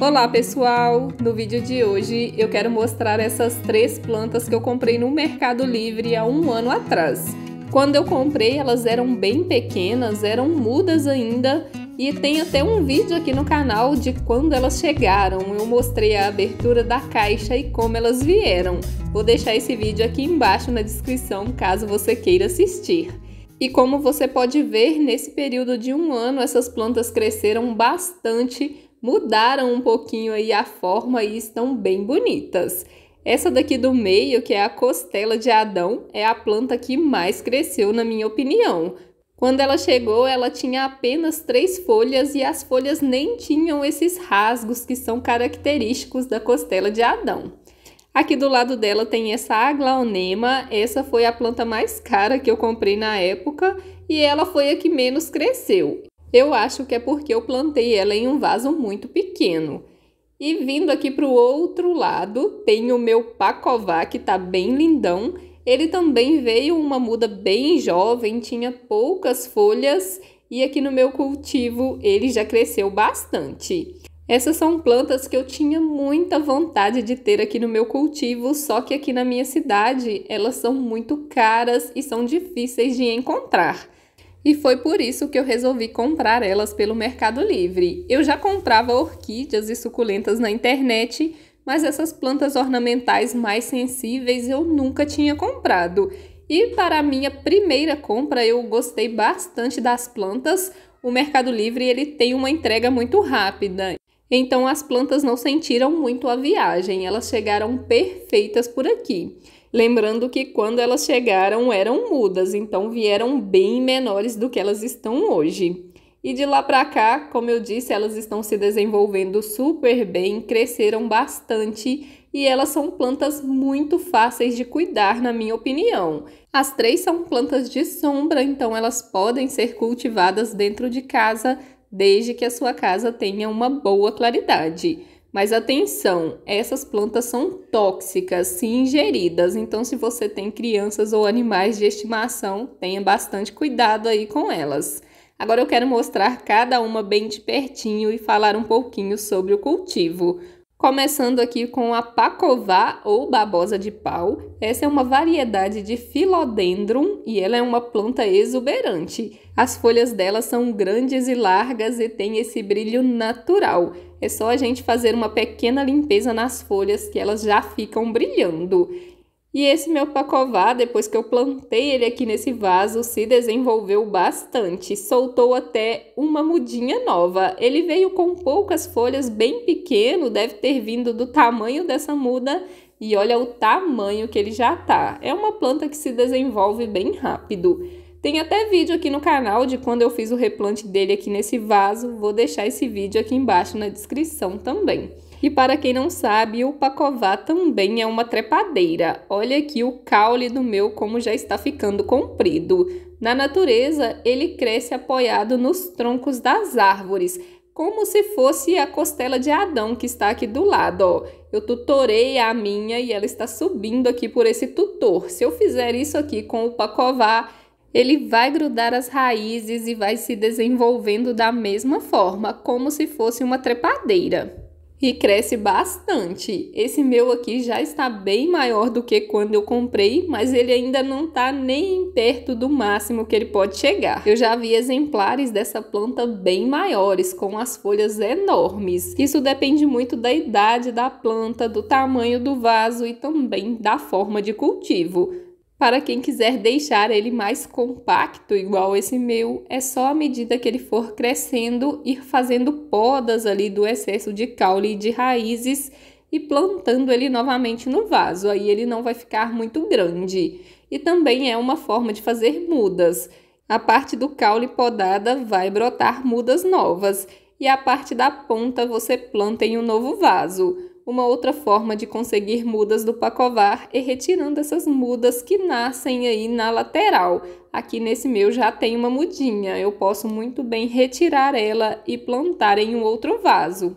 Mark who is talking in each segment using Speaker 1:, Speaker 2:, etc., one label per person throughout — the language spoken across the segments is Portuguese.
Speaker 1: Olá pessoal! No vídeo de hoje eu quero mostrar essas três plantas que eu comprei no Mercado Livre há um ano atrás. Quando eu comprei elas eram bem pequenas, eram mudas ainda e tem até um vídeo aqui no canal de quando elas chegaram. Eu mostrei a abertura da caixa e como elas vieram. Vou deixar esse vídeo aqui embaixo na descrição caso você queira assistir. E como você pode ver, nesse período de um ano essas plantas cresceram bastante mudaram um pouquinho aí a forma e estão bem bonitas. Essa daqui do meio, que é a costela de Adão, é a planta que mais cresceu, na minha opinião. Quando ela chegou, ela tinha apenas três folhas e as folhas nem tinham esses rasgos que são característicos da costela de Adão. Aqui do lado dela tem essa aglaonema, essa foi a planta mais cara que eu comprei na época e ela foi a que menos cresceu. Eu acho que é porque eu plantei ela em um vaso muito pequeno. E vindo aqui para o outro lado, tem o meu pacová, que está bem lindão. Ele também veio uma muda bem jovem, tinha poucas folhas e aqui no meu cultivo ele já cresceu bastante. Essas são plantas que eu tinha muita vontade de ter aqui no meu cultivo, só que aqui na minha cidade elas são muito caras e são difíceis de encontrar e foi por isso que eu resolvi comprar elas pelo Mercado Livre. Eu já comprava orquídeas e suculentas na internet, mas essas plantas ornamentais mais sensíveis eu nunca tinha comprado. E para a minha primeira compra eu gostei bastante das plantas. O Mercado Livre ele tem uma entrega muito rápida. Então as plantas não sentiram muito a viagem, elas chegaram perfeitas por aqui. Lembrando que quando elas chegaram eram mudas, então vieram bem menores do que elas estão hoje. E de lá para cá, como eu disse, elas estão se desenvolvendo super bem, cresceram bastante e elas são plantas muito fáceis de cuidar, na minha opinião. As três são plantas de sombra, então elas podem ser cultivadas dentro de casa, desde que a sua casa tenha uma boa claridade. Mas atenção, essas plantas são tóxicas se ingeridas, então se você tem crianças ou animais de estimação, tenha bastante cuidado aí com elas. Agora eu quero mostrar cada uma bem de pertinho e falar um pouquinho sobre o cultivo. Começando aqui com a pacová ou babosa de pau. Essa é uma variedade de Philodendron e ela é uma planta exuberante. As folhas dela são grandes e largas e têm esse brilho natural. É só a gente fazer uma pequena limpeza nas folhas que elas já ficam brilhando. E esse meu pacová, depois que eu plantei ele aqui nesse vaso, se desenvolveu bastante, soltou até uma mudinha nova. Ele veio com poucas folhas, bem pequeno, deve ter vindo do tamanho dessa muda e olha o tamanho que ele já tá. É uma planta que se desenvolve bem rápido. Tem até vídeo aqui no canal de quando eu fiz o replante dele aqui nesse vaso, vou deixar esse vídeo aqui embaixo na descrição também. E para quem não sabe, o pacová também é uma trepadeira. Olha aqui o caule do meu como já está ficando comprido. Na natureza, ele cresce apoiado nos troncos das árvores, como se fosse a costela de Adão que está aqui do lado, ó. Eu tutorei a minha e ela está subindo aqui por esse tutor. Se eu fizer isso aqui com o pacová, ele vai grudar as raízes e vai se desenvolvendo da mesma forma, como se fosse uma trepadeira e cresce bastante. Esse meu aqui já está bem maior do que quando eu comprei, mas ele ainda não está nem perto do máximo que ele pode chegar. Eu já vi exemplares dessa planta bem maiores, com as folhas enormes. Isso depende muito da idade da planta, do tamanho do vaso e também da forma de cultivo. Para quem quiser deixar ele mais compacto, igual esse meu, é só à medida que ele for crescendo ir fazendo podas ali do excesso de caule e de raízes e plantando ele novamente no vaso, aí ele não vai ficar muito grande. E também é uma forma de fazer mudas. A parte do caule podada vai brotar mudas novas e a parte da ponta você planta em um novo vaso. Uma outra forma de conseguir mudas do pacovar é retirando essas mudas que nascem aí na lateral. Aqui nesse meu já tem uma mudinha, eu posso muito bem retirar ela e plantar em um outro vaso.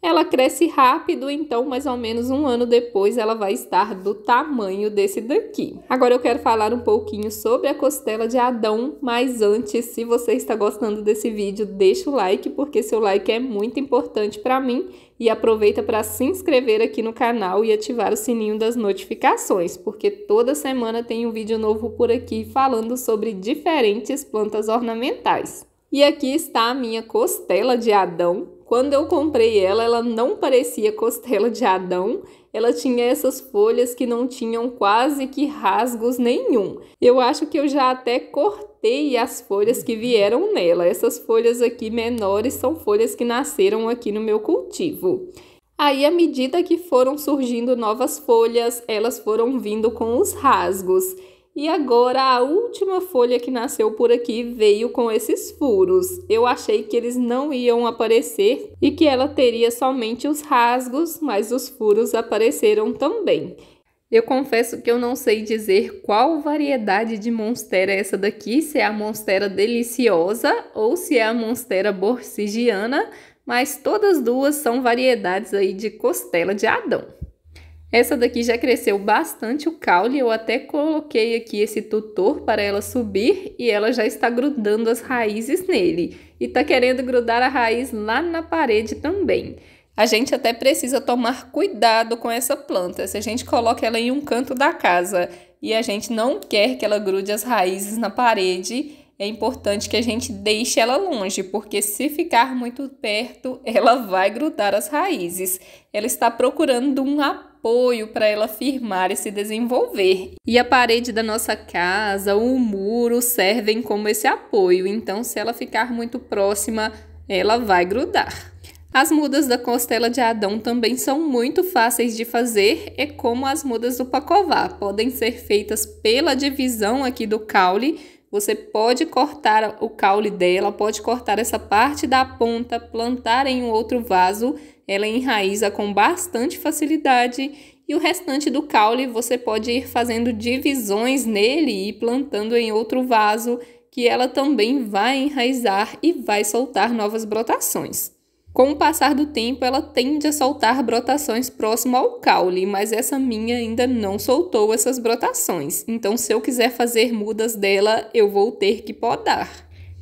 Speaker 1: Ela cresce rápido, então mais ou menos um ano depois ela vai estar do tamanho desse daqui. Agora eu quero falar um pouquinho sobre a costela de Adão, mas antes, se você está gostando desse vídeo, deixa o like, porque seu like é muito importante para mim e aproveita para se inscrever aqui no canal e ativar o sininho das notificações, porque toda semana tem um vídeo novo por aqui falando sobre diferentes plantas ornamentais. E aqui está a minha costela de Adão, quando eu comprei ela, ela não parecia costela de Adão, ela tinha essas folhas que não tinham quase que rasgos nenhum. Eu acho que eu já até cortei as folhas que vieram nela. Essas folhas aqui menores são folhas que nasceram aqui no meu cultivo. Aí, à medida que foram surgindo novas folhas, elas foram vindo com os rasgos. E agora a última folha que nasceu por aqui veio com esses furos. Eu achei que eles não iam aparecer e que ela teria somente os rasgos, mas os furos apareceram também. Eu confesso que eu não sei dizer qual variedade de monstera é essa daqui, se é a monstera deliciosa ou se é a monstera borsigiana, mas todas duas são variedades aí de costela de Adão. Essa daqui já cresceu bastante o caule, eu até coloquei aqui esse tutor para ela subir e ela já está grudando as raízes nele. E está querendo grudar a raiz lá na parede também. A gente até precisa tomar cuidado com essa planta, se a gente coloca ela em um canto da casa e a gente não quer que ela grude as raízes na parede, é importante que a gente deixe ela longe, porque se ficar muito perto, ela vai grudar as raízes. Ela está procurando um apoio apoio para ela firmar e se desenvolver. E a parede da nossa casa, o muro servem como esse apoio, então se ela ficar muito próxima, ela vai grudar. As mudas da costela de Adão também são muito fáceis de fazer, é como as mudas do pacová, podem ser feitas pela divisão aqui do caule. Você pode cortar o caule dela, pode cortar essa parte da ponta, plantar em um outro vaso ela enraiza com bastante facilidade e o restante do caule você pode ir fazendo divisões nele e plantando em outro vaso, que ela também vai enraizar e vai soltar novas brotações. Com o passar do tempo, ela tende a soltar brotações próximo ao caule, mas essa minha ainda não soltou essas brotações. Então, se eu quiser fazer mudas dela, eu vou ter que podar.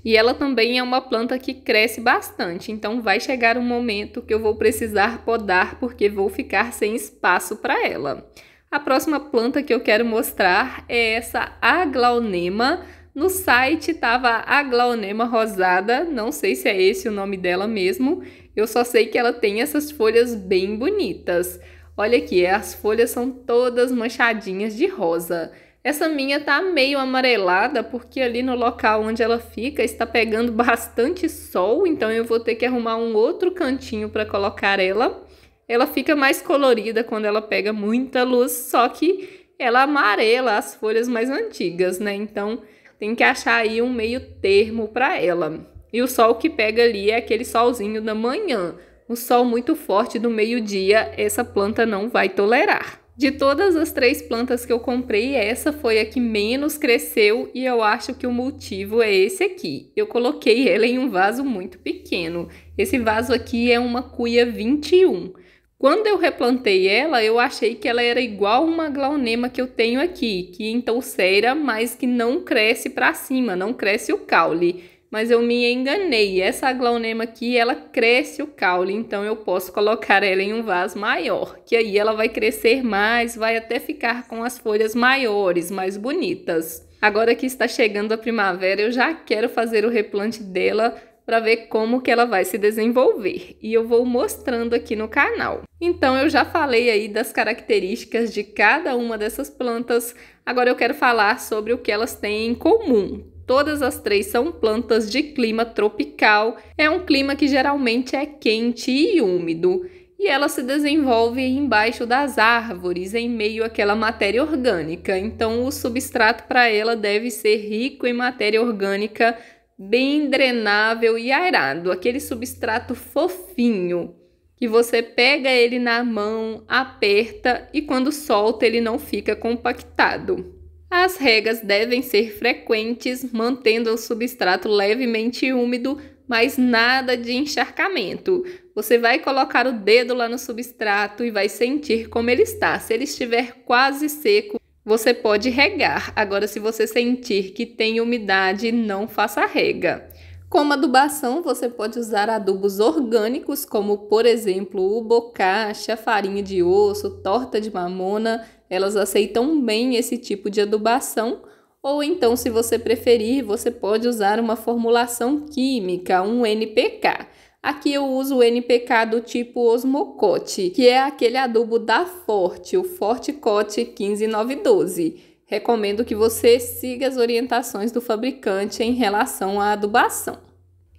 Speaker 1: E ela também é uma planta que cresce bastante, então vai chegar um momento que eu vou precisar podar porque vou ficar sem espaço para ela. A próxima planta que eu quero mostrar é essa aglaonema. No site estava aglaonema rosada, não sei se é esse o nome dela mesmo. Eu só sei que ela tem essas folhas bem bonitas. Olha aqui, as folhas são todas manchadinhas de rosa. Essa minha tá meio amarelada porque ali no local onde ela fica está pegando bastante sol, então eu vou ter que arrumar um outro cantinho para colocar ela. Ela fica mais colorida quando ela pega muita luz, só que ela amarela as folhas mais antigas, né? Então tem que achar aí um meio termo para ela. E o sol que pega ali é aquele solzinho da manhã. O sol muito forte do meio-dia, essa planta não vai tolerar. De todas as três plantas que eu comprei, essa foi a que menos cresceu e eu acho que o motivo é esse aqui. Eu coloquei ela em um vaso muito pequeno. Esse vaso aqui é uma cuia 21. Quando eu replantei ela, eu achei que ela era igual uma glaunema que eu tenho aqui, que entouceira, mas que não cresce para cima, não cresce o caule mas eu me enganei. Essa glaunema aqui, ela cresce o caule, então eu posso colocar ela em um vaso maior, que aí ela vai crescer mais, vai até ficar com as folhas maiores, mais bonitas. Agora que está chegando a primavera, eu já quero fazer o replante dela para ver como que ela vai se desenvolver e eu vou mostrando aqui no canal. Então eu já falei aí das características de cada uma dessas plantas, agora eu quero falar sobre o que elas têm em comum. Todas as três são plantas de clima tropical. É um clima que geralmente é quente e úmido. E ela se desenvolve embaixo das árvores, em meio àquela matéria orgânica. Então, o substrato para ela deve ser rico em matéria orgânica, bem drenável e aerado aquele substrato fofinho que você pega ele na mão, aperta e quando solta ele não fica compactado. As regas devem ser frequentes, mantendo o substrato levemente úmido, mas nada de encharcamento. Você vai colocar o dedo lá no substrato e vai sentir como ele está. Se ele estiver quase seco, você pode regar. Agora, se você sentir que tem umidade, não faça rega. Como adubação, você pode usar adubos orgânicos, como por exemplo o bocacha, farinha de osso, torta de mamona, elas aceitam bem esse tipo de adubação, ou então, se você preferir, você pode usar uma formulação química, um NPK. Aqui eu uso o NPK do tipo Osmocote, que é aquele adubo da Forte, o Forte Cote 15912. Recomendo que você siga as orientações do fabricante em relação à adubação.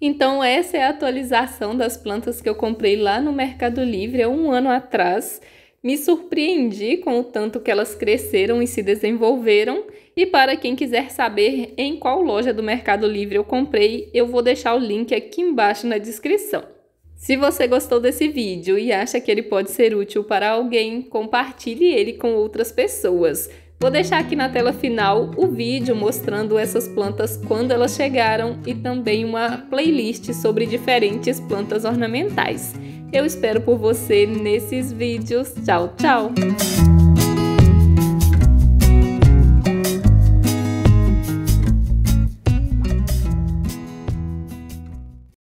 Speaker 1: Então, essa é a atualização das plantas que eu comprei lá no Mercado Livre há um ano atrás me surpreendi com o tanto que elas cresceram e se desenvolveram. E para quem quiser saber em qual loja do Mercado Livre eu comprei, eu vou deixar o link aqui embaixo na descrição. Se você gostou desse vídeo e acha que ele pode ser útil para alguém, compartilhe ele com outras pessoas. Vou deixar aqui na tela final o vídeo mostrando essas plantas quando elas chegaram e também uma playlist sobre diferentes plantas ornamentais. Eu espero por você nesses vídeos. Tchau, tchau!